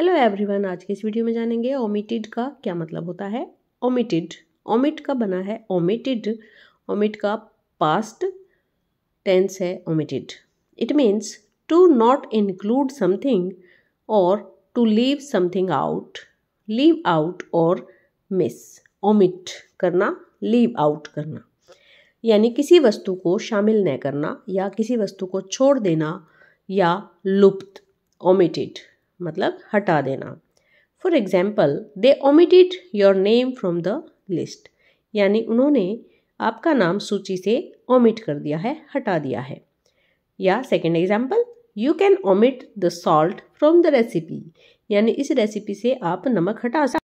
hello everyone आज के इस वीडियो में जानेंगे ओमिटेड का क्या मतलब होता है ओमिटेड ओमिट का बना है ओमिटेड ओमिट का पास्ट टेंस है omitted it means to not include something और to leave something out leave out और मिस ओमिट करना लीव आउट करना यानी किसी वस्तु को शामिल न करना या किसी वस्तु को छोड़ देना या लुप्त ओमिटेड मतलब हटा देना for example they omitted your name from the list यानी उन्होंने आपका नाम सूची से ओमिट कर दिया है हटा दिया है या second example you can omit the salt from the recipe यानी इस रेसिपी से आप नमक हटा सकते